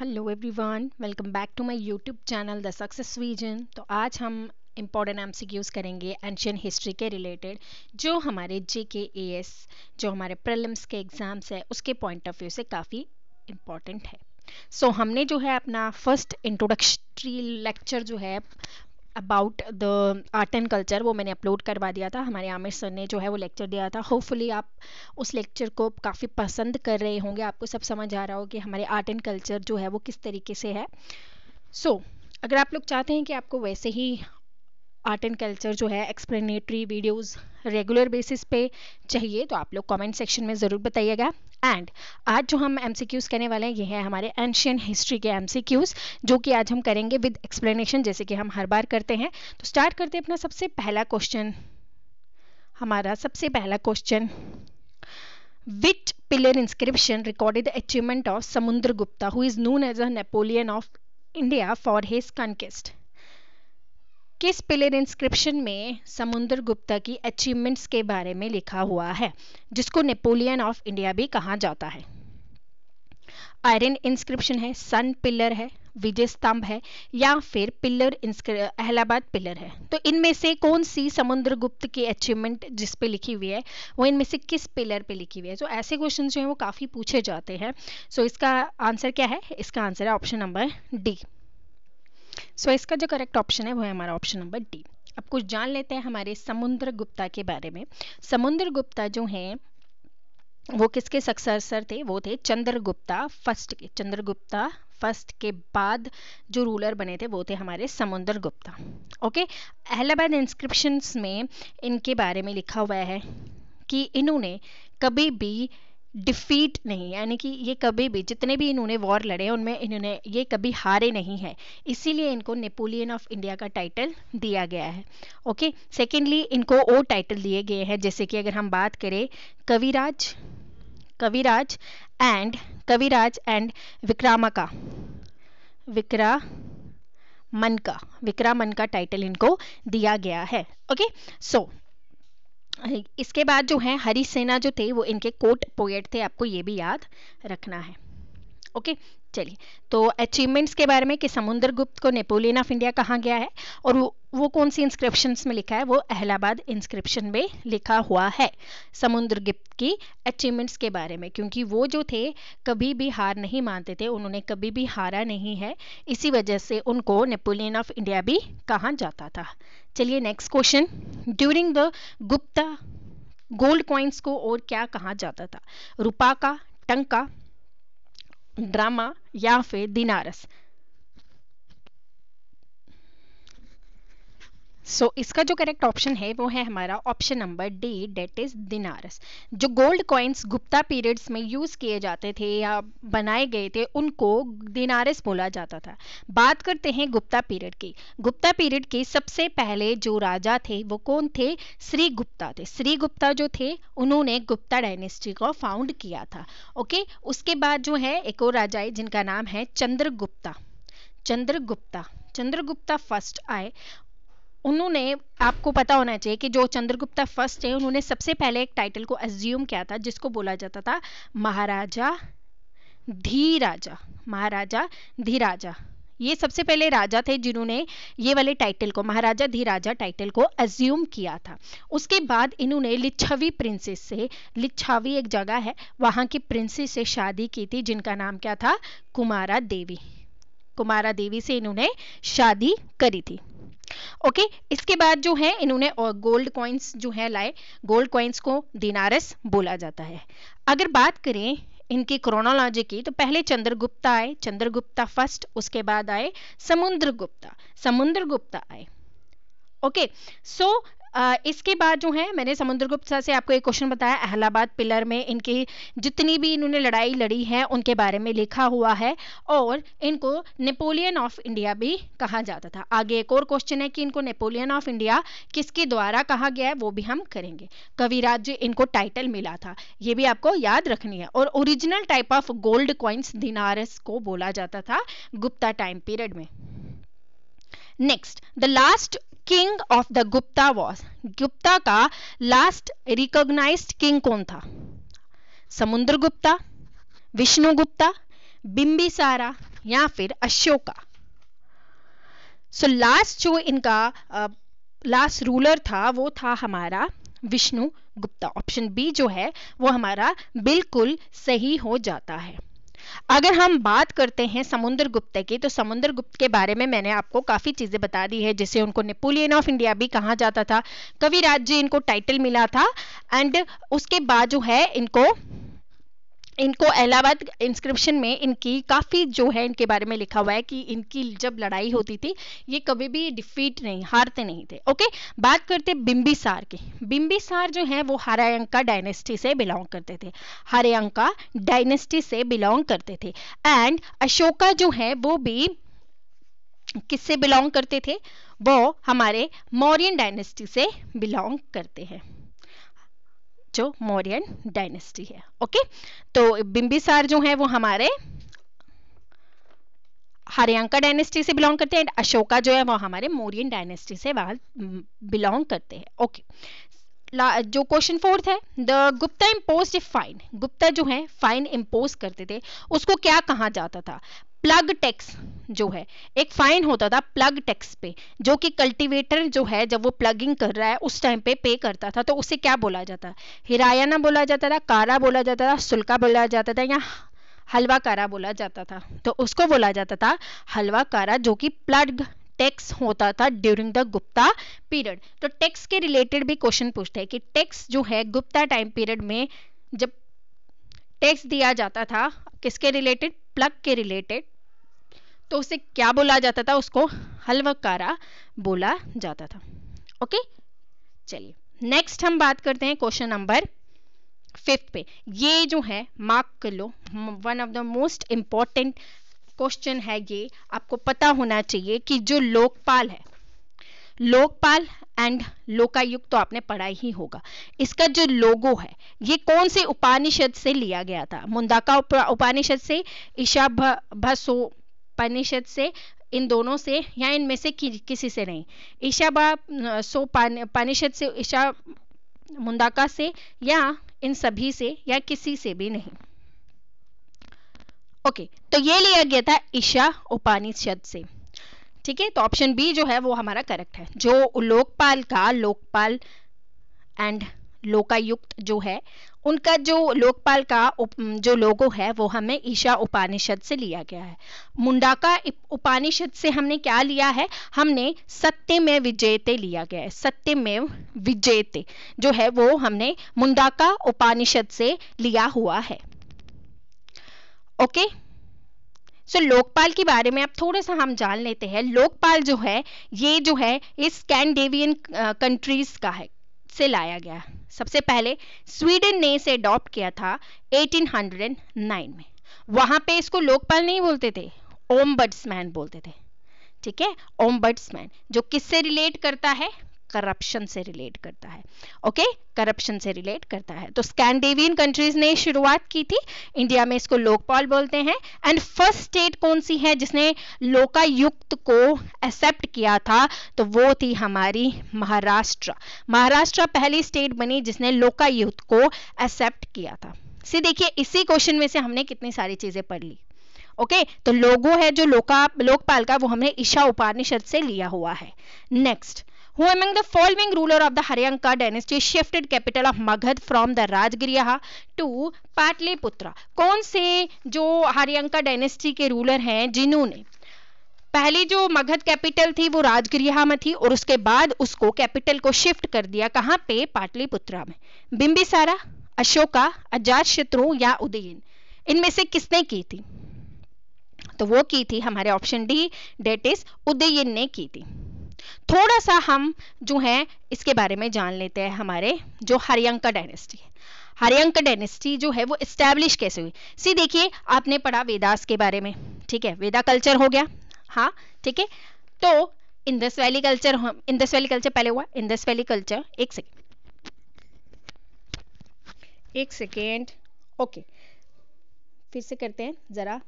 Hello everyone welcome back to my YouTube channel the success vision तो आज हम important एम करेंगे एंशियन हिस्ट्री के रिलेटेड जो हमारे जे के ए एस जो हमारे प्रलम्स के एग्ज़ाम्स है उसके पॉइंट ऑफ व्यू से काफ़ी इम्पॉर्टेंट है सो so, हमने जो है अपना फर्स्ट इंट्रोडक्टरी लेक्चर जो है about the art and culture वो मैंने अपलोड करवा दिया था हमारे आमिर सर ने जो है वो लेक्चर दिया था होपफुली आप उस लेक्चर को काफ़ी पसंद कर रहे होंगे आपको सब समझ आ रहा हो कि हमारे आर्ट एंड कल्चर जो है वो किस तरीके से है सो so, अगर आप लोग चाहते हैं कि आपको वैसे ही आर्ट एंड कल्चर जो है एक्सप्लेनेटरी वीडियोस रेगुलर बेसिस पे चाहिए तो आप लोग कमेंट सेक्शन में ज़रूर बताइएगा एंड आज जो हम एम करने वाले हैं ये है हमारे एंशियन हिस्ट्री के एम जो कि आज हम करेंगे विद एक्सप्लेनेशन जैसे कि हम हर बार करते हैं तो स्टार्ट करते हैं अपना सबसे पहला क्वेश्चन हमारा सबसे पहला question which pillar inscription recorded the achievement of Samudra Gupta who is known as a Napoleon of India for his conquest किस पिलर इंस्क्रिप्शन में समुन्द्र गुप्ता की अचीवमेंट्स के बारे में लिखा हुआ है जिसको नेपोलियन ऑफ इंडिया भी कहा जाता है आयरन इंस्क्रिप्शन है सन पिलर है विजय स्तंभ है या फिर पिलर अहलाबाद पिलर है तो इनमें से कौन सी समुद्र गुप्त की अचीवमेंट जिस पे लिखी हुई है वो इनमें से किस पिलर पे लिखी हुई है तो ऐसे क्वेश्चन जो है वो काफ़ी पूछे जाते हैं सो इसका आंसर क्या है इसका आंसर है option number D so so, इसका जो करेक्ट ऑप्शन है वो है हमारा ऑप्शन नंबर डी अब कुछ जान लेते हैं हमारे समुद्र गुप्ता के बारे में समुद्र गुप्ता जो हैं वो किसके सक्सेसर थे वो थे चंद्रगुप्ता फर्स्ट के चंद्रगुप्ता फर्स्ट के बाद जो रूलर बने थे वो थे हमारे समुंदर गुप्ता ओके अहलाबाद इंस्क्रिप्शंस में इनके बारे में लिखा हुआ है कि इन्होंने कभी भी डिफीट नहीं यानी कि ये कभी भी जितने भी इन्होंने वॉर लड़े हैं उनमें इन्होंने ये कभी हारे नहीं है इसीलिए इनको नेपोलियन ऑफ इंडिया का टाइटल दिया गया है ओके सेकेंडली इनको और टाइटल दिए गए हैं जैसे कि अगर हम बात करें कविराज कविराज एंड कविराज एंड विक्रामा का विक्रा मन का विक्रामन का टाइटल इनको दिया गया है ओके सो इसके बाद जो है हरी सेना जो थे वो इनके कोट पोएट थे आपको ये भी याद रखना है ओके चलिए तो अचीवमेंट्स के बारे में कि समुद्र गुप्त को नेपोलियन ऑफ इंडिया कहा गया है और वो वो कौन सी इंस्क्रिप्शन में लिखा है वो अहलाबाद इंस्क्रिप्शन में लिखा हुआ है समुद्र गुप्त की अचीवमेंट्स के बारे में क्योंकि वो जो थे कभी भी हार नहीं मानते थे उन्होंने कभी भी हारा नहीं है इसी वजह से उनको नेपोलियन ऑफ इंडिया भी कहा जाता था चलिए next question during the Gupta gold coins को और क्या कहा जाता था रुपा का टंका ड्रामा या फिर दिनारस सो so, इसका जो करेक्ट ऑप्शन है वो है हमारा option number D that is dinars जो गोल्ड कॉइन्स गुप्ता पीरियड्स में यूज़ किए जाते थे या बनाए गए थे उनको दिनारस बोला जाता था बात करते हैं गुप्ता पीरियड की गुप्ता पीरियड के सबसे पहले जो राजा थे वो कौन थे श्री गुप्ता थे श्री गुप्ता जो थे उन्होंने गुप्ता डायनेस्टी को फाउंड किया था ओके उसके बाद जो है एक और राजा है जिनका नाम है चंद्रगुप्ता चंद्रगुप्ता चंद्रगुप्ता फर्स्ट आए उन्होंने आपको पता होना चाहिए कि जो चंद्रगुप्ता फर्स्ट है उन्होंने सबसे पहले एक टाइटल को एज्यूम किया था जिसको बोला जाता था महाराजा धीराजा महाराजा धीराजा ये सबसे पहले राजा थे जिन्होंने ये वाले टाइटल को महाराजा धीराजा टाइटल को एज्यूम किया था उसके बाद इन्होंने लिच्छावी प्रिंसेस से लिच्छावी एक जगह है वहाँ की प्रिंसेस से शादी की थी जिनका नाम क्या था कुमारा देवी कुमारा देवी से इन्होंने शादी करी थी ओके इसके बाद जो है इन्होंने गोल्ड कॉइन्स जो है लाए गोल्ड कॉइन्स को दिनारस बोला जाता है अगर बात करें इनकी क्रोनोलॉजी की तो पहले चंद्रगुप्ता आए चंद्रगुप्ता फर्स्ट उसके बाद आए समुद्रगुप्ता समुद्रगुप्ता आए ओके सो इसके बाद जो है मैंने समुद्रगुप्त सर से आपको एक क्वेश्चन बताया अहलाबाद पिलर में इनकी जितनी भी इन्होंने लड़ाई लड़ी है उनके बारे में लिखा हुआ है और इनको नेपोलियन ऑफ इंडिया भी कहा जाता था आगे एक और क्वेश्चन है कि इनको नेपोलियन ऑफ इंडिया किसके द्वारा कहा गया है वो भी हम करेंगे कविराज्य इनको टाइटल मिला था ये भी आपको याद रखनी है और original type of gold coins dinars को बोला जाता था गुप्ता टाइम पीरियड में next the last king of the Gupta was Gupta का लास्ट रिकॉग्नाइज किंग कौन था समुद्र गुप्ता विष्णु गुप्ता बिंबिसारा या फिर अशोका सो so, लास्ट जो इनका लास्ट uh, रूलर था वो था हमारा विष्णु गुप्ता ऑप्शन बी जो है वो हमारा बिल्कुल सही हो जाता है अगर हम बात करते हैं समुद्र गुप्त की तो समुद्र गुप्त के बारे में मैंने आपको काफ़ी चीज़ें बता दी है जैसे उनको नेपोलियन ऑफ इंडिया भी कहा जाता था कविराज जी इनको टाइटल मिला था एंड उसके बाद जो है इनको इनको इलाहाबाद इंस्क्रिप्शन में इनकी काफ़ी जो है इनके बारे में लिखा हुआ है कि इनकी जब लड़ाई होती थी ये कभी भी डिफीट नहीं हारते नहीं थे ओके बात करते बिम्बिसार की बिम्बिसार जो है वो हरियंका डायनेस्टी से बिलोंग करते थे हरयंका डायनेस्टी से बिलोंग करते थे एंड अशोका जो है वो भी किससे बिलोंग करते थे वो हमारे मौर्यन डायनेस्टी से बिलोंग करते हैं जो मौर्यन डायनेस्टी है ओके तो बिंबिसार जो है वो हमारे हरियांका डायनेस्टी से बिलोंग करते हैं एंड अशोका जो है वो हमारे मौर्यन डायनेस्टी से वहां बिलोंग करते हैं ओके जो क्वेश्चन फोर्थ है the Gupta impose fine Gupta जो है फाइन इम्पोज करते थे उसको क्या कहा जाता था प्लग टैक्स जो है एक फाइन होता था प्लग टैक्स पे जो कि कल्टीवेटर जो है जब वो प्लगिंग कर रहा है उस टाइम पे पे करता था तो उसे क्या बोला जाता हिरायाना बोला जाता था कारा बोला जाता था सुल्का बोला जाता था या हलवा कारा बोला जाता था तो उसको बोला जाता था हलवा कारा जो कि प्लग टैक्स होता था ड्यूरिंग द गुप्ता पीरियड तो टैक्स के रिलेटेड भी क्वेश्चन पूछते हैं कि टैक्स जो है गुप्ता टाइम पीरियड में जब टैक्स दिया जाता था किसके रिलेटेड प्लग के रिलेटेड तो उसे क्या बोला जाता था उसको हलवकारा बोला जाता था ओके चलिए नेक्स्ट हम बात करते हैं क्वेश्चन नंबर फिफ्थ पे ये जो है मार्क कर लो one of the most important question है ये आपको पता होना चाहिए कि जो लोकपाल है लोकपाल एंड लोकायुक्त तो आपने पढ़ा ही होगा इसका जो लोगो है ये कौन से उपानिषद से लिया गया था मुंदाका उपानिषद से ईशा भसोपनिषद से इन दोनों से या इनमें से कि, किसी से नहीं ईशा सोपानिषद से ईशा मुंदाका से या इन सभी से या किसी से भी नहीं ओके okay, तो ये लिया गया था ईशा उपानिषद से ठीक है तो ऑप्शन बी जो है वो हमारा करेक्ट है जो लोकपाल का लोकपाल एंड लोकायुक्त जो है उनका जो लोकपाल का उप, जो लोगो है वो हमें ईशा उपानिषद से लिया गया है मुंडाका उपानिषद से हमने क्या लिया है हमने सत्य में विजेते लिया गया है सत्य में विजेते जो है वो हमने मुंडाका उपानिषद से लिया हुआ है okay okay? So so, Lokpal के बारे में आप थोड़ा सा हम जान लेते हैं लोकपाल जो है ये जो है इस स्कैंडेवियन कंट्रीज का है से लाया गया सबसे पहले स्वीडन ने इसे अडॉप्ट किया था 1809 में वहां पे इसको लोकपाल नहीं बोलते थे ओमबड्समैन बोलते थे ठीक है ओमबड्समैन जो किससे रिलेट करता है करप्शन से रिलेट करता है ओके okay? करप्शन से रिलेट करता है तो स्कैंडेवियन कंट्रीज ने शुरुआत की थी इंडिया में इसको लोकपाल बोलते हैं एंड फर्स्ट स्टेट कौन सी है जिसने लोकायुक्त को एक्सेप्ट किया था तो वो थी हमारी महाराष्ट्र महाराष्ट्र पहली स्टेट बनी जिसने लोकायुक्त को एक्सेप्ट किया था सी देखिए इसी क्वेश्चन में से हमने कितनी सारी चीजें पढ़ ली ओके okay, तो लोगो है जो लोका लोकपाल का वो हमने ईशा उपनिषद से लिया हुआ है next who among the following ruler of the Haryanka dynasty shifted capital of Magad from the Rajgriha to Patliputra? कौन से जो haryanka dynasty के ruler हैं जिन्होंने पहली जो मगध कैपिटल थी वो राजगृहा में थी और उसके बाद उसको कैपिटल को शिफ्ट कर दिया कहाँ पे पाटलिपुत्रा में बिंबिसारा अशोका अजात शत्रु या उदयन इनमें से किसने की थी तो वो की थी हमारे option D that is Udayan ने की थी थोड़ा सा हम जो है इसके बारे में जान लेते हैं हमारे जो हरियंका डायनेस्टी है हरियंक डायनेस्टी जो है वो इस्टेब्लिश कैसे हुई सी देखिए आपने पढ़ा वेदास के बारे में ठीक है वेदा कल्चर हो गया हाँ ठीक है तो Indus valley culture Indus valley culture पहले हुआ इंदस वैली कल्चर एक सेकेंड एक सेकेंड ओके फिर से करते हैं ज़रा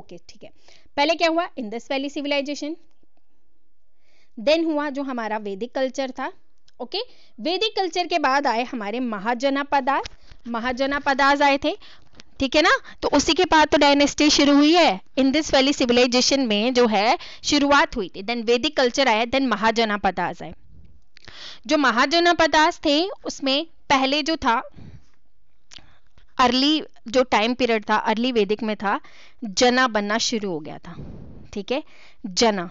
ओके ठीक है पहले क्या हुआ इंदस वैली सिविलाइजेशन देन हुआ जो हमारा वैदिक कल्चर था ओके वैदिक कल्चर के बाद आए हमारे महाजना पदार्थ महाजना पदार्थ आए थे ठीक है ना तो उसी के बाद तो डायनेस्टी शुरू हुई है इन दिस वैली सिविलाइजेशन में जो है शुरुआत हुई थी देन वैदिक कल्चर आया देन महाजना पदार्थ आए जो महाजना पदार्थ थे उसमें पहले जो था अर्ली जो टाइम पीरियड था अर्ली वैदिक में था जना बनना शुरू हो गया था ठीक है जना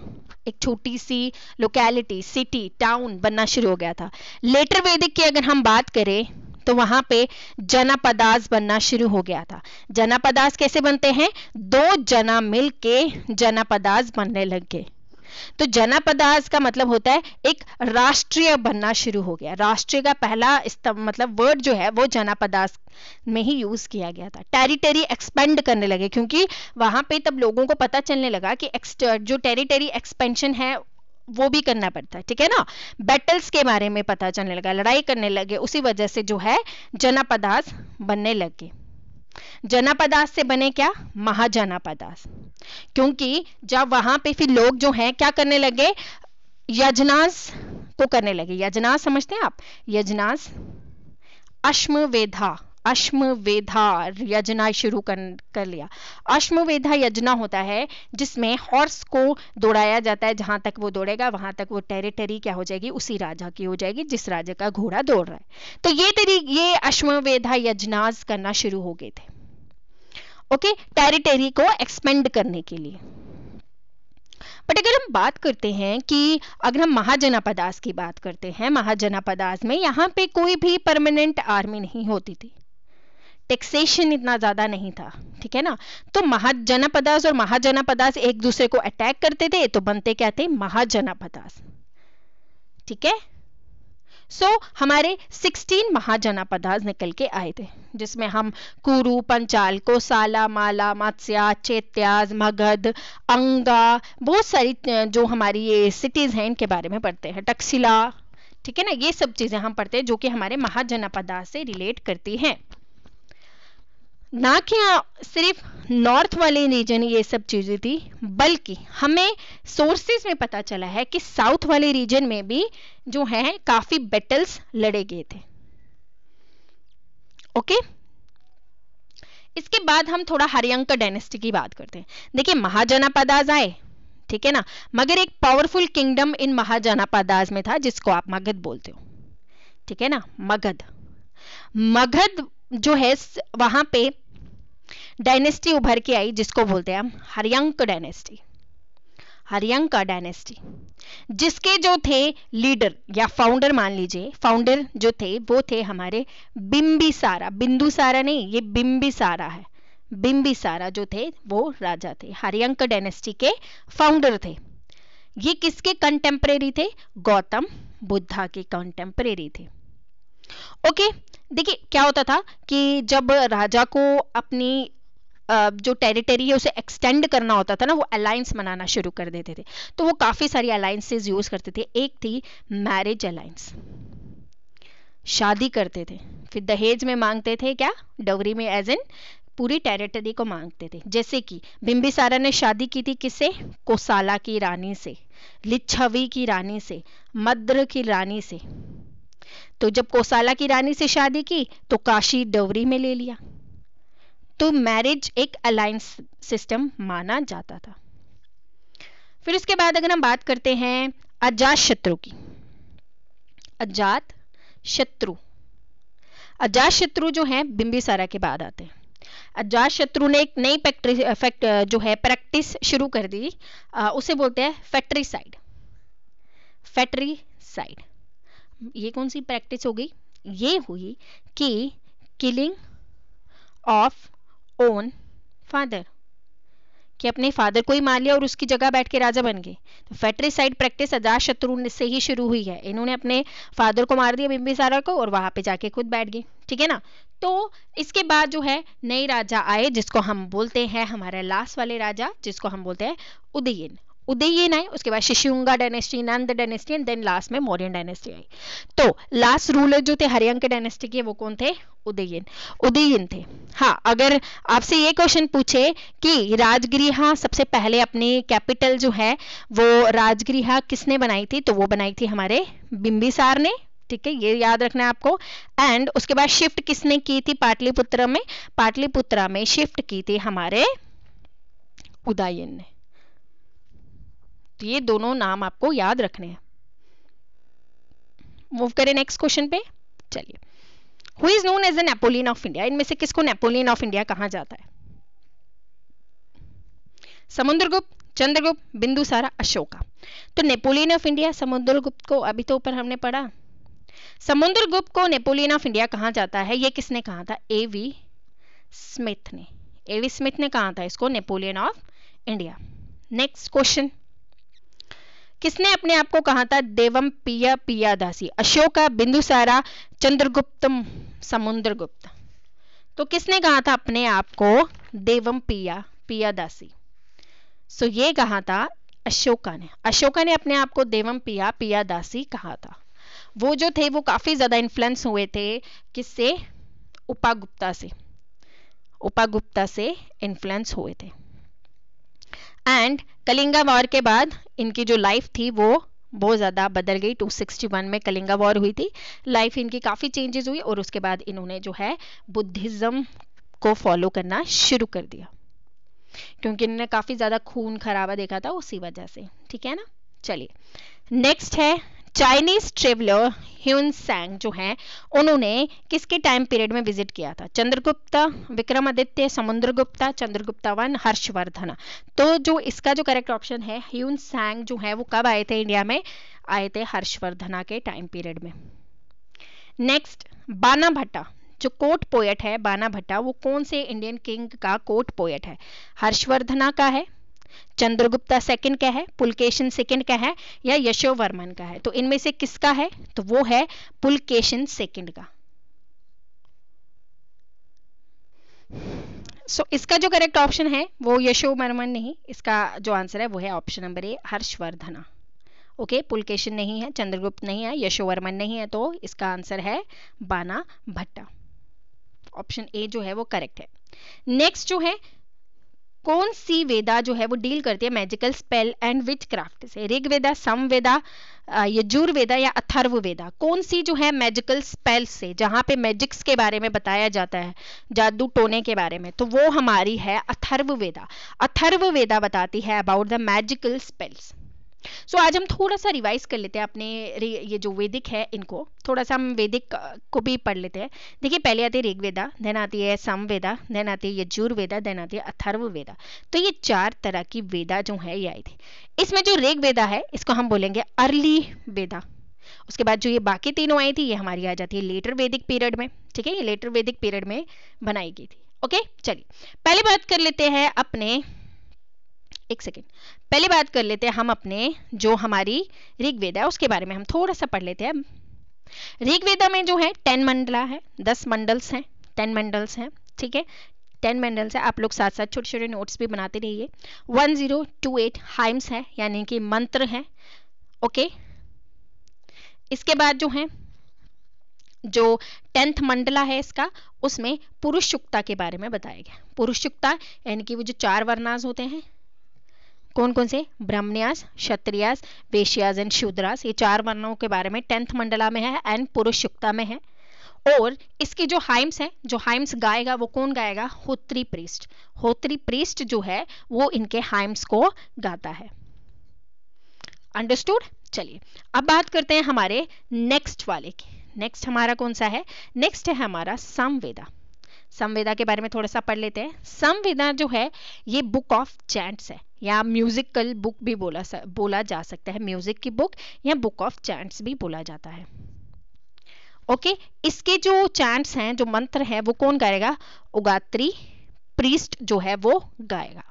एक छोटी सी लोकेलिटी सिटी टाउन बनना शुरू हो गया था लेटर वेदिक की अगर हम बात करें तो वहां पे जनपदास बनना शुरू हो गया था जनपदास कैसे बनते हैं दो जना मिल के बनने लग गए तो जनापदास का मतलब होता है एक राष्ट्रीय बनना शुरू हो गया राष्ट्रीय का पहला मतलब वर्ड जो है वो जनापदास में ही यूज किया गया था टेरिटरी एक्सपेंड करने लगे क्योंकि वहां पे तब लोगों को पता चलने लगा कि जो टेरिटरी एक्सपेंशन है वो भी करना पड़ता है ठीक है ना बैटल्स के बारे में पता चलने लगा लड़ाई करने लगे उसी वजह से जो है जनपदास बनने लगे जनापदास से बने क्या महाजनापदास क्योंकि जब वहां पे फिर लोग जो हैं क्या करने लगे यजनास को करने लगे यजनास समझते हैं आप यजनास अश्मवेधा अश्म वेधा यजना शुरू कर कर लिया अश्म वेधा यजना होता है जिसमें हॉर्स को दौड़ाया जाता है जहां तक वो दौड़ेगा वहां तक वो टेरिटरी क्या हो जाएगी उसी राजा की हो जाएगी जिस राजा का घोड़ा दौड़ रहा है तो ये तरी ये अश्ववेधा यजनाज करना शुरू हो गए थे ओके टेरिटरी को एक्सपेंड करने के लिए बट अगर हम बात करते हैं कि अगर हम महाजनापदास की बात करते हैं महाजनापदास में यहाँ पे कोई भी परमानेंट आर्मी नहीं होती थी टेक्सेशन इतना ज़्यादा नहीं था ठीक है ना तो महाजनपदास और महाजनपदास एक दूसरे को अटैक करते थे तो बनते क्या थे महाजनपदास ठीक है सो so, हमारे 16 महाजनपदास निकल के आए थे जिसमें हम कुरु पंचाल कोसाला माला मात्स्या चेत्याज मगध अंगा बहुत सारी जो हमारी ये सिटीज हैं इनके बारे में पढ़ते हैं टक्सिला ठीक है ना ये सब चीज़ें हम पढ़ते हैं जो कि हमारे महाजनपदास से रिलेट करती हैं ना कि सिर्फ नॉर्थ वाले रीजन ये सब चीज़ें थी बल्कि हमें सोर्सेज में पता चला है कि साउथ वाले रीजन में भी जो है काफ़ी बैटल्स लड़े गए थे ओके इसके बाद हम थोड़ा हरियंक डायनेस्टी की बात करते हैं देखिए महाजनापादाज आए ठीक है ना मगर एक पावरफुल किंगडम इन महाजनापादाज में था जिसको आप मगध बोलते हो ठीक है ना मगध मगध जो है वहां पे डायनेस्टी उभर के आई जिसको बोलते हैं हम हरियंक डायनेस्टी हरियंक डायनेस्टी जिसके जो थे लीडर या फाउंडर मान लीजिए फाउंडर जो थे वो थे हमारे बिंदु बिंदुसारा नहीं ये सारा है सारा जो थे वो राजा थे हरियंक डायनेस्टी के फाउंडर थे ये किसके कंटेम्प्रेरी थे गौतम बुद्धा के कंटेम्प्रेरी थे ओके देखिए क्या होता था कि जब राजा को अपनी जो टेरिटरी है उसे एक्सटेंड करना होता था ना वो अलायंस बनाना शुरू कर देते थे तो वो काफ़ी सारी अलायंसेज यूज़ करते थे एक थी मैरिज अलायंस शादी करते थे फिर दहेज में मांगते थे क्या डवरी में एज एन पूरी टेरिटरी को मांगते थे जैसे कि बिम्बिसारा ने शादी की थी किससे कोसाला की रानी से लिच्छवी की रानी से मद्र की रानी से तो जब कोसाला की रानी से शादी की तो काशी डवरी में ले लिया तो मैरिज एक अलायंस सिस्टम माना जाता था फिर उसके बाद अगर हम बात करते हैं अजात शत्रु की अजात शत्रु अजात शत्रु जो है बिंबिसारा के बाद आते हैं अजात शत्रु ने एक नई फैक्ट जो है प्रैक्टिस शुरू कर दी उसे बोलते हैं फैक्ट्री साइड फैक्ट्री साइड ये कौन सी प्रैक्टिस हो गई ये हुई कि किलिंग ऑफ ओन फादर कि अपने फादर को ही मार लिया और उसकी जगह बैठ के राजा बन गए तो फेट्रिसाइड प्रैक्टिस अजात शत्रु से ही शुरू हुई है इन्होंने अपने फादर को मार दिया बिम्बिसारा को और वहां पे जाके खुद बैठ गए ठीक है ना तो इसके बाद जो है नए राजा आए जिसको हम बोलते हैं हमारे लास्ट वाले राजा जिसको हम बोलते हैं उदयन उदयन आए उसके बाद Shishunaga dynasty Nanda dynasty and then last में मौर्य डायनेस्टी आई तो लास्ट रूलर जो थे हरियंक डायनेस्टी के वो कौन थे उदयन उदयन थे हाँ अगर आपसे ये क्वेश्चन पूछे कि राजगृहा सबसे पहले अपनी कैपिटल जो है वो राजगृह किसने बनाई थी तो वो बनाई थी हमारे बिंबिसार ने ठीक है ये याद रखना है आपको एंड उसके बाद शिफ्ट किसने की थी पाटलिपुत्र में पाटलिपुत्रा में शिफ्ट की थी हमारे उदयन ने तो ये दोनों नाम आपको याद रखने हैं मूव करें नेक्स्ट क्वेश्चन पे चलिए who is known as a Napoleon of India इनमें से किसको नेपोलियन ऑफ इंडिया कहा जाता है समुद्रगुप्त चंद्रगुप्त बिंदु सारा अशोका तो नेपोलियन ऑफ इंडिया समुद्रगुप्त को अभी तो ऊपर हमने पढ़ा समुद्रगुप्त को नेपोलियन ऑफ इंडिया कहा जाता है ये किसने कहा था ए वी स्मिथ ने ए वी स्मिथ ने कहा था इसको Napoleon of India next question किसने अपने आप को कहा था देवम पिया पिया दासी अशोका बिंदुसारा चंद्रगुप्त समुद्रगुप्त तो किसने कहा था अपने आप को देवम पिया पिया दासी सो ये कहा था अशोका ने अशोका ने अपने आप को देवम पिया पिया दासी कहा था वो जो थे वो काफ़ी ज़्यादा इन्फ्लुएंस हुए थे किससे उपागुप्ता से उपागुप्ता से इन्फ्लुएंस हुए थे एंड कलिंगा वॉर के बाद इनकी जो लाइफ थी वो बहुत ज़्यादा बदल गई 261 में कलिंगा वॉर हुई थी लाइफ इनकी काफ़ी चेंजेस हुई और उसके बाद इन्होंने जो है बुद्धिज़्म को फॉलो करना शुरू कर दिया क्योंकि इन्होंने काफ़ी ज़्यादा खून खराबा देखा था उसी वजह से ठीक है ना चलिए नेक्स्ट है चाइनीज ट्रेवलर ह्यून सैंग जो है उन्होंने किसके टाइम पीरियड में विजिट किया था चंद्रगुप्ता विक्रमादित्य समुद्रगुप्ता चंद्रगुप्ता वन हर्षवर्धन तो जो इसका जो करेक्ट ऑप्शन है ह्यून सैंग जो है वो कब आए थे इंडिया में आए थे हर्षवर्धना के टाइम पीरियड में नेक्स्ट बाना भट्टा जो कोट पोएट है बाना भट्टा वो कौन से इंडियन किंग का कोट पोएट है हर्षवर्धना का है चंद्रगुप्ता सेकंड का है पुलकेशन सेकंड का है या यशोवर्मन का है तो इनमें से किसका है तो वो है पुलकेशन सेकंड का सो so, इसका जो करेक्ट ऑप्शन है वो यशोवर्मन नहीं इसका जो आंसर है वो है option number A Harshavardhana okay okay, Pulakeshin नहीं है चंद्रगुप्त नहीं है यशोवर्मन नहीं है तो इसका आंसर है बाना भट्टा ऑप्शन ए जो है वो करेक्ट है नेक्स्ट जो है कौन सी वेदा जो है वो डील करती है magical spell and witchcraft से ऋग वेदा सम वेदा वेदा या अथर्व वेदा कौन सी जो है मैजिकल स्पेल से जहाँ पे मैजिक्स के बारे में बताया जाता है जादू टोने के बारे में तो वो हमारी है अथर्व वेदा अथर्व वेदा बताती है about the magical spells so so, आज हम थोड़ा सा रिवाइज कर लेते हैं अपने ये जो वैदिक है इनको थोड़ा सा हम वैदिक को भी पढ़ लेते हैं देखिए पहले आती है ऋग्वेदा देन आती है समवेदा देन आती है यजुर्वेदा देन आती है अथर्ववेदा तो ये चार तरह की वेदा जो है ये आई थी इसमें जो ऋग्वेदा है इसको हम बोलेंगे अर्ली वेदा उसके बाद जो ये बाकी तीनों आई थी ये हमारी आ जाती है लेटर वैदिक पीरियड में ठीक है ये लेटर वैदिक पीरियड में बनाई गई थी ओके चलिए पहले बात कर लेते हैं अपने एक सेकेंड पहले बात कर लेते हैं हम अपने जो हमारी ऋग्वेद है उसके बारे में हम थोड़ा सा पढ़ लेते हैं ऋग्वेद में जो है टेन मंडला है दस मंडल्स हैं टेन मंडल्स हैं ठीक है टेन मंडल्स है आप लोग साथ साथ छोटे छोटे नोट्स भी बनाते रहिए one zero two eight hymns है यानी कि मंत्र है ओके इसके बाद जो है जो टेंथ मंडला है इसका उसमें पुरुष के बारे में बताया गया पुरुष यानी कि वो जो चार वर्णाज होते हैं कौन कौन से ब्राह्मण्यास क्षत्रियास वेश्यास एंड शूद्रास ये चार वर्णों के बारे में टेंथ मंडला में है एंड पुरुष युक्ता में है और इसके जो हाइम्स है जो हाइम्स गाएगा वो कौन गाएगा होत्री प्रीस्ट होत्री प्रीस्ट जो है वो इनके हाइम्स को गाता है अंडरस्टूड चलिए अब बात करते हैं हमारे नेक्स्ट वाले की नेक्स्ट हमारा कौन सा है नेक्स्ट है हमारा सामवेदा संविदा के बारे में थोड़ा सा पढ़ लेते हैं संविदा जो है ये बुक ऑफ चैंट्स है या म्यूजिकल बुक भी बोला बोला जा सकता है म्यूजिक की बुक या बुक ऑफ चैंट्स भी बोला जाता है ओके okay, इसके जो चैंट्स हैं जो मंत्र हैं वो कौन गाएगा उगात्री प्रीस्ट जो है वो गाएगा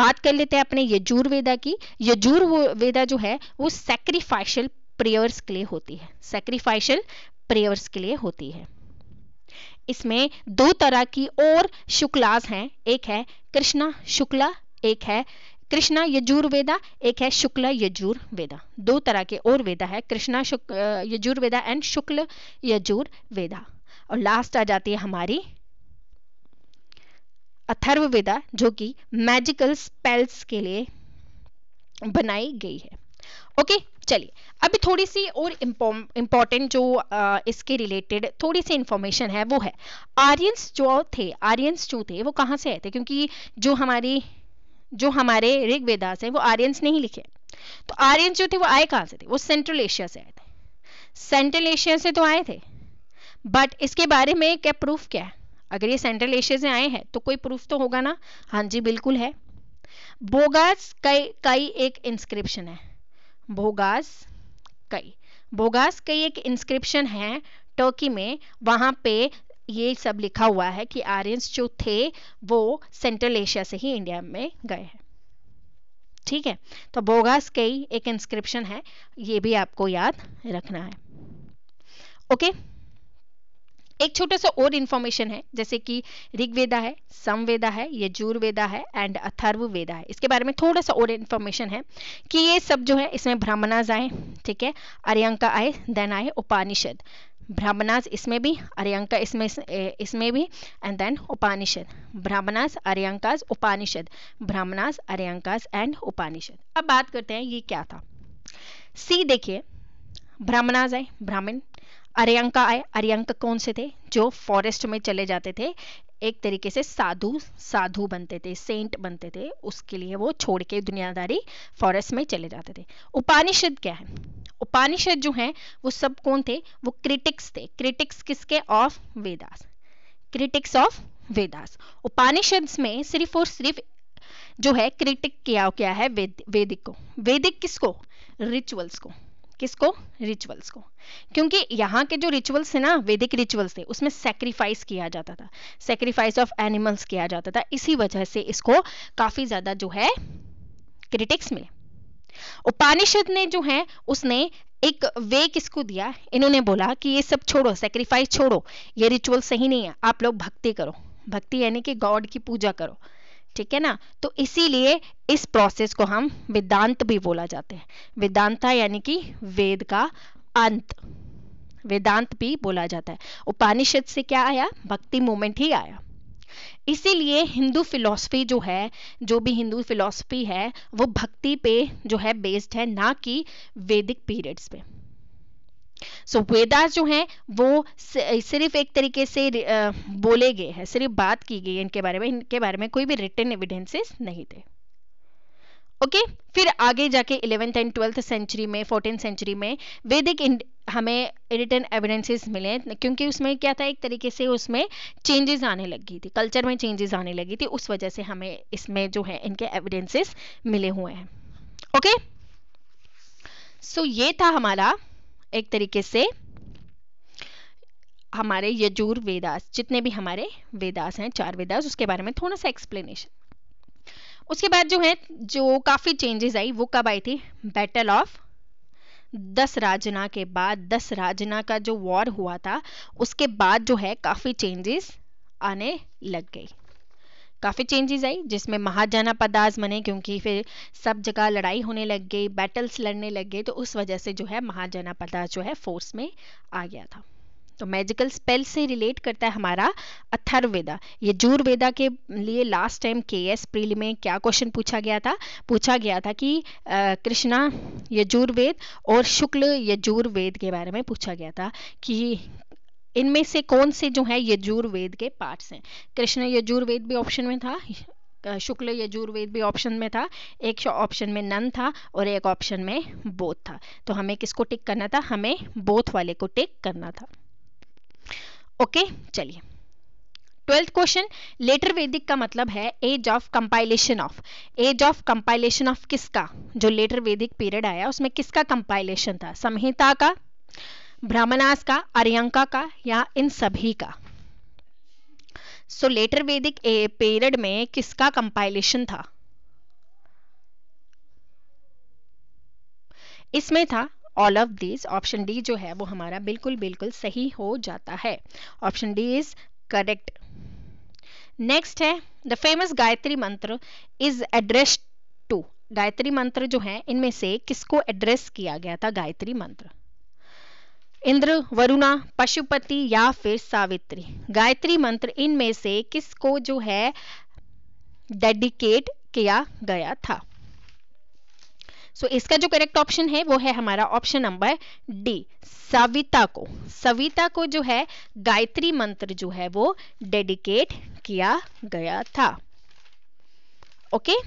बात कर लेते हैं अपने यजुर्वेदा की यजुर्वेदा जो है वो सेक्रीफाइशल प्रेयर्स के लिए होती है सेक्रीफाइशल प्रेयर्स के लिए होती है इसमें दो तरह की और शुक्लास हैं एक है कृष्णा शुक्ला एक है कृष्णा यजुर्वेदा एक है शुक्ला यजुर्वेदा दो तरह के और वेदा है कृष्णा शुक्ल यजुर्वेदा एंड शुक्ल यजुर्वेदा और लास्ट आ जाती है हमारी अथर्ववेदा जो कि मैजिकल स्पेल्स के लिए बनाई गई है ओके चलिए अभी थोड़ी सी और इम्पोर्टेंट जो आ, इसके रिलेटेड थोड़ी सी इंफॉर्मेशन है वो है आर्यंस जो थे आर्यंस जो थे वो कहाँ से आए थे क्योंकि जो हमारी जो हमारे ऋग वेदास हैं वो आर्यंस नहीं लिखे तो आर्यंस जो थे वो आए कहाँ से थे वो सेंट्रल एशिया से आए थे सेंट्रल एशिया से तो आए थे बट इसके बारे में क्या प्रूफ क्या है अगर ये सेंट्रल एशिया से आए हैं तो कोई प्रूफ तो होगा ना हाँ जी बिल्कुल है बोगास कई कई एक इंस्क्रिप्शन है भोगास कई बोगास कई एक इंस्क्रिप्शन है टर्की में वहाँ पे ये सब लिखा हुआ है कि आर्यस जो थे वो सेंट्रल एशिया से ही इंडिया में गए हैं ठीक है तो बोगास कई एक इंस्क्रिप्शन है ये भी आपको याद रखना है ओके okay? एक छोटा सा और इन्फॉर्मेशन है जैसे कि ऋग्वेदा है समवेदा है यजुर्वेदा है एंड अथर्ववेदा है इसके बारे में थोड़ा सा और इन्फॉर्मेशन है कि ये सब जो है इसमें ब्राह्मणाज आए ठीक है अर्यंका आए देन आए उपानिषद ब्राह्मणाज इसमें भी अर्यंका इसमें इसमें भी and then Upanishad Brahmanas Aranyakas Upanishad Brahmanas Aranyakas and Upanishad अब बात करते हैं ये क्या था सी देखिए ब्राह्मणाज आए ब्राह्मण अर्यंका आए अर्यंक कौन से थे जो फॉरेस्ट में चले जाते थे एक तरीके से साधु साधु बनते थे सेंट बनते थे उसके लिए वो छोड़ के दुनियादारी फॉरेस्ट में चले जाते थे उपानिषद क्या है उपानिषद जो है वो सब कौन थे वो क्रिटिक्स थे क्रिटिक्स किसके of Vedas critics of Vedas Upanishad में सिर्फ और सिर्फ जो है क्रिटिक किया क्या है वेद, वेदिक को वेदिक किसको रिचुअल्स को किसको रिचुअल्स को क्योंकि यहाँ के जो रिचुअल्स थे ना वैदिक रिचुअल्स थे उसमें सेक्रीफाइस किया जाता था सेक्रीफाइस ऑफ एनिमल्स किया जाता था इसी वजह से इसको काफी ज्यादा जो है क्रिटिक्स मिले उपनिषद ने जो है उसने एक वे किसको दिया इन्होंने बोला कि ये सब छोड़ो सेक्रीफाइस छोड़ो ये रिचुअल सही नहीं है आप लोग भक्ति करो भक्ति यानी कि गॉड की पूजा करो ठीक है ना तो इसीलिए इस प्रोसेस को हम वेदांत भी बोला जाते हैं वेदांता यानी कि वेद का अंत वेदांत भी बोला जाता है उपानिषद से क्या आया भक्ति मूवमेंट ही आया इसीलिए हिंदू फिलॉसफी जो है जो भी हिंदू फिलॉसफी है वो भक्ति पे जो है बेस्ड है ना कि वेदिक पीरियड्स पे सो so, वेदास जो हैं वो सिर्फ एक तरीके से बोले गए हैं सिर्फ बात की गई इनके बारे में इनके बारे में कोई भी रिटर्न एविडेंसेस नहीं थे ओके okay? फिर आगे जाके इलेवेंथ एंड ट्वेल्थ सेंचुरी में फोर्टीन सेंचुरी में वैदिक हमें रिटर्न एविडेंसेस मिले क्योंकि उसमें क्या था एक तरीके से उसमें चेंजेस आने लगी थी कल्चर में चेंजेस आने लगी थी उस वजह से हमें इसमें जो है इनके एविडेंसेस मिले हुए हैं ओके okay? सो so, ये था हमारा एक तरीके से हमारे यजूर वेदास जितने भी हमारे वेदास हैं चार वेदास उसके बारे में थोड़ा सा एक्सप्लेनेशन उसके बाद जो है जो काफ़ी चेंजेस आई वो कब आई थी बैटल ऑफ दस राजना के बाद दस राजना का जो वॉर हुआ था उसके बाद जो है काफ़ी चेंजेस आने लग गई काफ़ी चेंजेस आई जिसमें महाजना पदाज बने क्योंकि फिर सब जगह लड़ाई होने लग गई बैटल्स लड़ने लग गए तो उस वजह से जो है महाजना पदाज जो है फोर्स में आ गया था तो मैजिकल स्पेल से रिलेट करता है हमारा अथर्वेदा ये जूरवेदा के लिए लास्ट टाइम के एस प्रील में क्या क्वेश्चन पूछा गया था पूछा गया था कि कृष्णा यजुर्वेद और शुक्ल यजुर्वेद के बारे में पूछा गया था कि इनमें से कौन से जो है यजुर्वेद के पार्ट्स हैं कृष्ण यजुर्वेद भी ऑप्शन में था शुक्ल यजुर्वेद भी ऑप्शन में था एक ऑप्शन में नन था और एक ऑप्शन में बोध था तो हमें किसको टिक करना था हमें बोथ वाले को टिक करना था ओके चलिए ट्वेल्थ क्वेश्चन लेटर वेदिक का मतलब है age of compilation of age of compilation of किसका जो लेटर वेदिक पीरियड आया उसमें किसका कंपाइलेशन था संहिता का ब्राह्मणास का अर्यंका का या इन सभी का सो लेटर वेदिक पीरियड में किसका कंपाइलेशन था इसमें था all of these option D जो है वो हमारा बिल्कुल बिल्कुल सही हो जाता है option D is correct next है the famous Gayatri Mantra is addressed to Gayatri मंत्र जो है इनमें से किसको एड्रेस किया गया था गायत्री मंत्र इंद्र वरुणा पशुपति या फिर सावित्री गायत्री मंत्र इनमें से किसको जो है डेडिकेट किया गया था सो so, इसका जो करेक्ट ऑप्शन है वो है हमारा ऑप्शन नंबर डी सविता को सविता को जो है गायत्री मंत्र जो है वो डेडिकेट किया गया था ओके okay?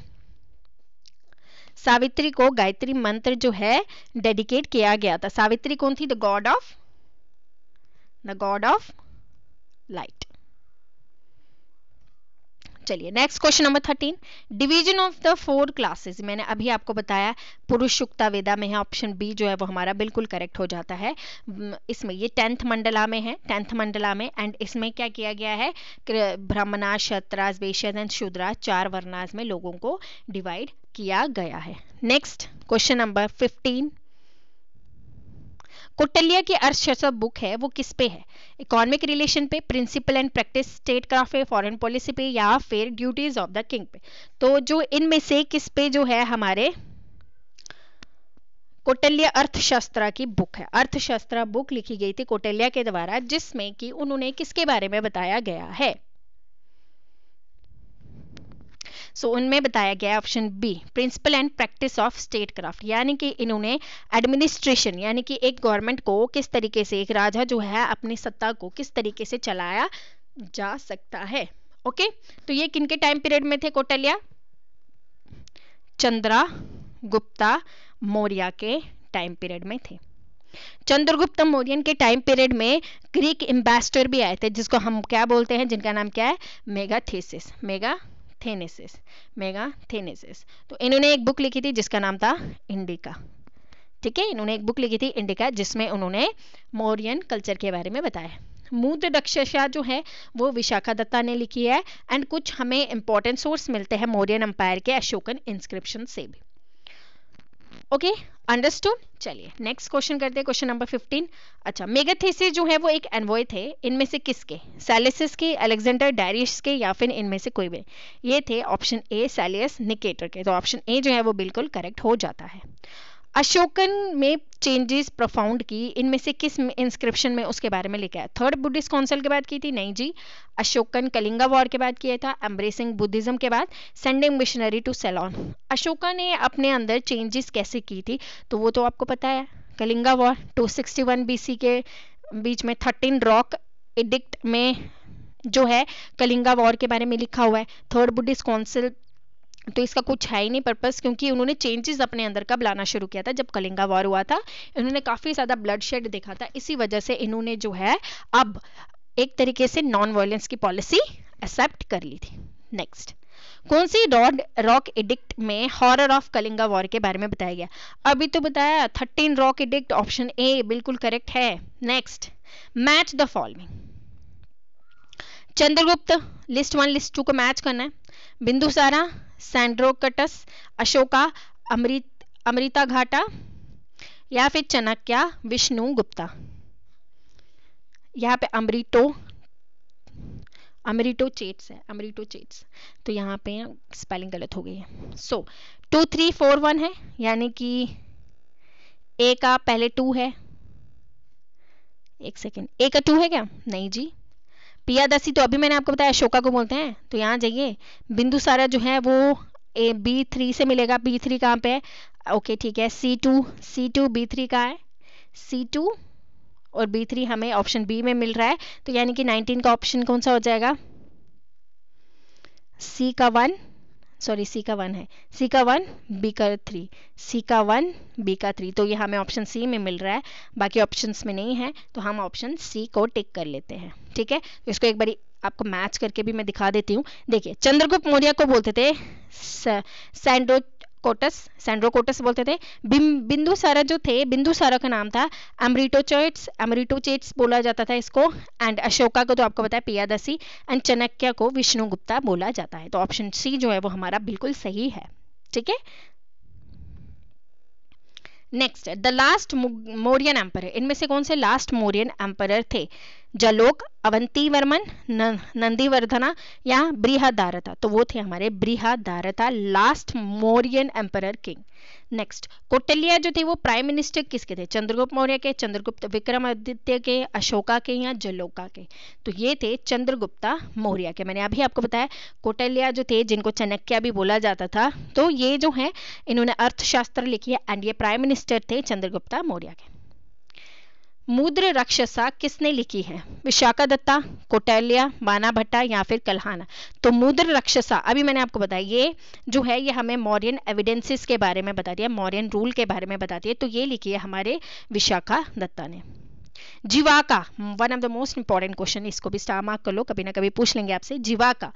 सावित्री को गायत्री मंत्र जो है डेडिकेट किया गया था सावित्री कौन थी the god of the god of light चलिए next question number thirteen division of the four classes मैंने अभी आपको बताया पुरुष युक्ता वेदा में है ऑप्शन बी जो है वो हमारा बिल्कुल करेक्ट हो जाता है इसमें ये टेंथ मंडला में है टेंथ मंडला में एंड इसमें क्या किया गया है ब्राह्मणा क्षत्रास वेश्यास एंड शूद्रास चार वर्णास में लोगों को डिवाइड किया गया है नेक्स्ट क्वेश्चन नंबर 15 कुटलिया की अर्थशास्त्र बुक है वो किस पे है इकोनॉमिक रिलेशन पे principle and practice statecraft पे फॉरेन पॉलिसी पे या फिर ड्यूटीज ऑफ द किंग पे तो जो इनमें से किस पे जो है हमारे कोटल्या अर्थशास्त्र की बुक है अर्थशास्त्र बुक लिखी गई थी कोटल्या के द्वारा जिसमें कि उन्होंने किसके बारे में बताया गया है सो उनमें बताया गया option B principle and practice of statecraft यानी कि इन्होंने एडमिनिस्ट्रेशन यानी कि एक गवर्नमेंट को किस तरीके से एक राजा जो है अपनी सत्ता को किस तरीके से चलाया जा सकता है ओके तो ये किनके टाइम पीरियड में थे कोटलिया चंद्रा गुप्ता मौर्य के टाइम पीरियड में थे चंद्रगुप्त मौर्यन के टाइम पीरियड में ग्रीक एम्बेसडर भी आए थे जिसको हम क्या बोलते हैं जिनका नाम क्या है Megasthenes mega Megasthenes Megasthenes तो इन्होंने एक बुक लिखी थी जिसका नाम था इंडिका ठीक है इन्होंने एक बुक लिखी थी इंडिका जिसमें उन्होंने मौर्यन कल्चर के बारे में बताया मूद दक्षशा जो है वो विशाखा दत्ता ने लिखी है एंड कुछ हमें इंपॉर्टेंट सोर्स मिलते हैं मौर्यन एम्पायर के अशोकन इंस्क्रिप्शन से भी ओके okay? अंडरस्टूड चलिए नेक्स्ट क्वेश्चन करते हैं क्वेश्चन नंबर 15 अच्छा मेगाथेसिस जो है वो एक एनवॉय थे इनमें से किसके सैलिसिस के अलेक्जेंडर डायरिश के या फिर इनमें से कोई भी ये थे ऑप्शन ए सैलियस निकेटर के तो ऑप्शन ए जो है वो बिल्कुल करेक्ट हो जाता है अशोकन में चेंजेस प्रोफाउंड की इनमें से किस इंस्क्रिप्शन में उसके बारे में लिखा है थर्ड बुद्धिस्ट काउंसिल के बाद की थी नहीं जी अशोकन कलिंगा वॉर के बाद किया था एम्ब्रेसिंग बुद्धिज्म के बाद sending missionary to Ceylon Ashoka ने अपने अंदर चेंजेस कैसे की थी तो वो तो आपको पता है कलिंगा वॉर 261 बीसी के बीच में थर्टीन रॉक एडिक्ट में जो है कलिंगा वॉर के बारे में लिखा हुआ है थर्ड बुद्धिस्ट काउंसिल तो इसका कुछ है ही नहीं पर्पस क्योंकि उन्होंने चेंजेस अपने अंदर कब लाना शुरू किया था जब कलिंगा वॉर हुआ था इन्होंने काफ़ी ज़्यादा ब्लड शेड देखा था इसी वजह से इन्होंने जो है अब एक तरीके से नॉन वायलेंस की पॉलिसी एक्सेप्ट कर ली थी नेक्स्ट कौन सी रॉड रॉक एडिक्ट में हॉरर ऑफ कलिंगा वॉर के बारे में बताया गया अभी तो बताया thirteen rock edict option A बिल्कुल करेक्ट है next match the following Chandragupta list one list two को मैच करना है बिंदुसारा सैंड्रोकटस अशोका अमृत अमृता घाटा या फिर चनक्या विष्णु गुप्ता यहाँ पे अमृतो अमरीटो चेट्स है अमरीटो चेट्स तो यहाँ पे स्पेलिंग गलत हो गई है so two three four one है यानी कि ए का पहले टू है एक सेकेंड ए का टू है क्या नहीं जी पियादसी तो अभी मैंने आपको बताया अशोका को बोलते हैं तो यहाँ जाइए बिंदु सारा जो है वो ए बी थ्री से मिलेगा बी थ्री कहाँ पे है ओके ठीक है C two C two B three कहाँ है सी टू और बी थ्री हमें ऑप्शन बी में मिल रहा है तो यानी कि नाइनटीन का ऑप्शन कौन सा हो जाएगा सी का वन सॉरी सी का वन है सी का वन बी का थ्री सी का वन बी का थ्री तो ये हमें ऑप्शन सी में मिल रहा है बाकी ऑप्शंस में नहीं है तो हम ऑप्शन सी को टिक कर लेते हैं ठीक है तो इसको एक बारी आपको मैच करके भी मैं दिखा देती हूँ देखिए चंद्रगुप्त मौर्य को बोलते थे सैंडो कोटस सेंड्रोकोटस बोलते थे बिंदुसारा जो थे बिंदुसारा का नाम था अमरीटोचेट्स अमरीटोचेट्स बोला जाता था इसको एंड अशोका को तो आपको बताया पियादसी एंड चनक्या को विष्णुगुप्ता बोला जाता है तो ऑप्शन सी जो है वो हमारा बिल्कुल सही है ठीक है next the last Mauryan emperor इनमें से कौन से लास्ट मौर्यन एम्पर थे जलोक अवंती नंदी नंदीवर्धना या ब्रिहादारता तो वो थे हमारे Brihadratha last Mauryan emperor king next Kautilya जो थे वो प्राइम मिनिस्टर किसके थे चंद्रगुप्त मौर्य के चंद्रगुप्त विक्रमादित्य के अशोका के या जलोका के तो ये थे चंद्रगुप्ता मौर्य के मैंने अभी आपको बताया कोटलिया जो थे जिनको चनक्या भी बोला जाता था तो ये जो है इन्होंने अर्थशास्त्र लिखी है एंड ये प्राइम मिनिस्टर थे चंद्रगुप्ता मौर्य के मूद्र राक्षसा किसने लिखी है विशाखा दत्ता कोटैलिया बाना भट्टा या फिर कल्हाना तो मूद्र राक्षसा अभी मैंने आपको बताया ये जो है ये हमें मौर्यन एविडेंसेस के बारे में बता दिया मौर्यन रूल के बारे में बताती है तो ये लिखी है हमारे विशाखा दत्ता ने Jivaka one of the most important question इसको भी स्टार मार्क कर लो कभी ना कभी पूछ लेंगे आपसे जीवाका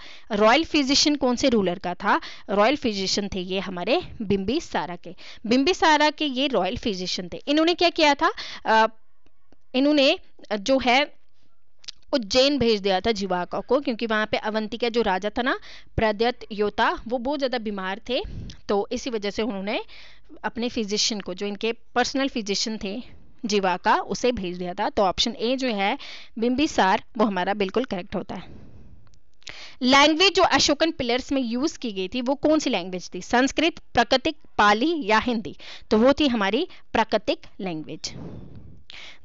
रॉयल फिजिशियन कौन से रूलर का था रॉयल फिजिशियन थे ये हमारे बिम्बी सारा के बिम्बी सारा के ये रॉयल फिजिशियन थे इन्होंने क्या किया था आ, इन्होंने जो है उज्जैन भेज दिया था जीवाका को क्योंकि वहां पे अवंती का जो राजा था ना प्रद्यत योता वो बहुत ज़्यादा बीमार थे तो इसी वजह से उन्होंने अपने फिजिशियन को जो इनके पर्सनल फिजिशियन थे जीवाका उसे भेज दिया था तो ऑप्शन ए जो है बिंबिसार वो हमारा बिल्कुल करेक्ट होता है लैंग्वेज जो अशोकन पिलर्स में यूज की गई थी वो कौन सी लैंग्वेज थी संस्कृत प्राकृतिक पाली या हिंदी तो वो थी हमारी प्राकृतिक language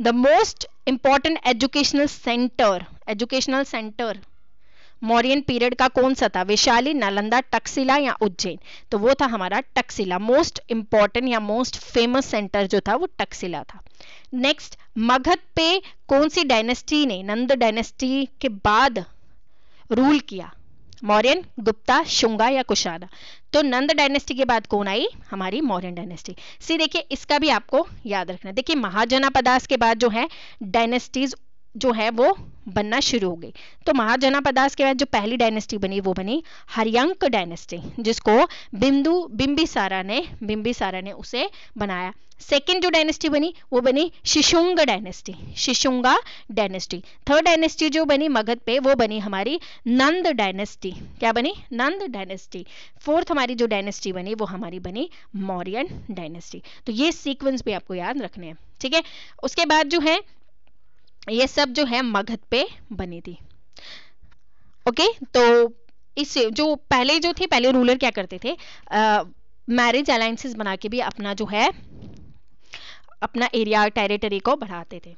the most important educational center educational center Mauryan period का कौन सा था वैशाली नालंदा टक्सिला या उज्जैन तो वो था हमारा टक्सिला मोस्ट इंपॉर्टेंट या मोस्ट फेमस सेंटर जो था वो टक्सिला था नेक्स्ट मगध पे कौन सी डायनेस्टी ने नंद डायनेस्टी के बाद रूल किया मौर्यन गुप्ता शुंगा या कुशाना तो नंद डायनेस्टी के बाद कौन आई हमारी मौर्यन डायनेस्टी सी देखिए इसका भी आपको याद रखना देखिए महाजनापदास के बाद जो है डायनेस्टीज जो है वो बनना शुरू हो गई तो पदास के बाद जो पहली डायनेस्टी बनी वो बनी हरियंक डायनेस्टी जिसको बिंदु बिंबिसारा ने बिंबिसारा ने उसे बनाया सेकेंड जो डायनेस्टी बनी वो बनी Shishunaga dynasty Shishunaga dynasty third dynasty जो बनी मगध पे वो बनी हमारी नंद डायनेस्टी क्या बनी नंद डायनेस्टी फोर्थ हमारी जो डायनेस्टी बनी वो हमारी बनी मौर्यन डायनेस्टी तो ये सीक्वेंस भी आपको याद रखने हैं ठीक है उसके बाद जो है ये सब जो है मगध पे बनी थी ओके तो इस जो पहले जो थे पहले रूलर क्या करते थे मैरिज अलायंसेस बना के भी अपना जो है अपना एरिया टेरिटरी को बढ़ाते थे